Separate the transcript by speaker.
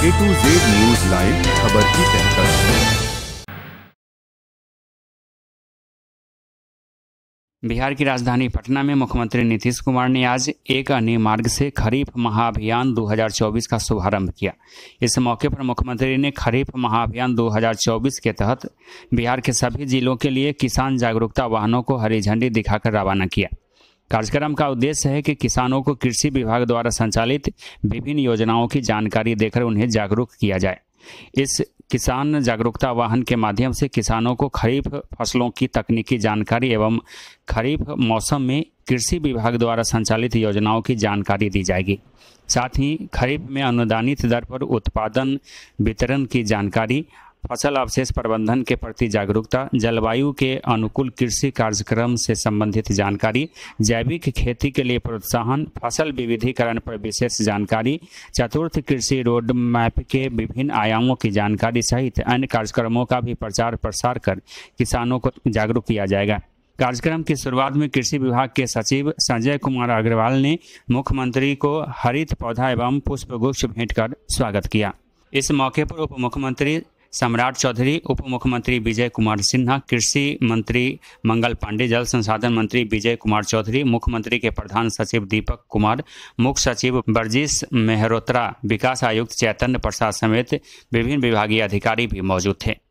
Speaker 1: A to Z news live खबर की तहकर बिहार की राजधानी पटना में मुख्यमंत्री नीतीश कुमार ने आज एक अन्य मार्ग से खरीफ महाअभियान 2024 का शुभारंभ किया इस मौके पर मुख्यमंत्री ने खरीफ महाअभियान 2024 के तहत बिहार के सभी जिलों के लिए किसान जागरूकता वाहनों को हरी झंडी दिखाकर रवाना किया कार्यक्रम का उद्देश्य है कि किसानों को कृषि विभाग द्वारा संचालित विभिन्न योजनाओं की जानकारी देकर उन्हें जागरूक किया जाए इस किसान जागरूकता वाहन के माध्यम से किसानों को खरीफ फसलों की तकनीकी जानकारी एवं खरीफ मौसम में कृषि विभाग द्वारा संचालित योजनाओं की जानकारी दी जाएगी साथ ही खरीफ में अनुदानित दर पर उत्पादन वितरण की जानकारी फसल अवशेष प्रबंधन के प्रति जागरूकता जलवायु के अनुकूल कृषि कार्यक्रम से संबंधित जानकारी जैविक खेती के लिए प्रोत्साहन फसल विविधीकरण पर विशेष जानकारी चतुर्थ कृषि रोड मैप के विभिन्न आयामों की जानकारी सहित अन्य कार्यक्रमों का भी प्रचार प्रसार कर किसानों को जागरूक किया जाएगा कार्यक्रम की शुरुआत में कृषि विभाग के सचिव संजय कुमार अग्रवाल ने मुख्यमंत्री को हरित पौधा एवं पुष्पगुच्छ भेंट कर स्वागत किया इस मौके पर उप मुख्यमंत्री सम्राट चौधरी उप मुख्यमंत्री विजय कुमार सिन्हा कृषि मंत्री मंगल पांडे जल संसाधन मंत्री विजय कुमार चौधरी मुख्यमंत्री के प्रधान सचिव दीपक कुमार मुख्य सचिव वर्जिश मेहरोत्रा विकास आयुक्त चैतन्य प्रसाद समेत विभिन्न विभागीय अधिकारी भी मौजूद थे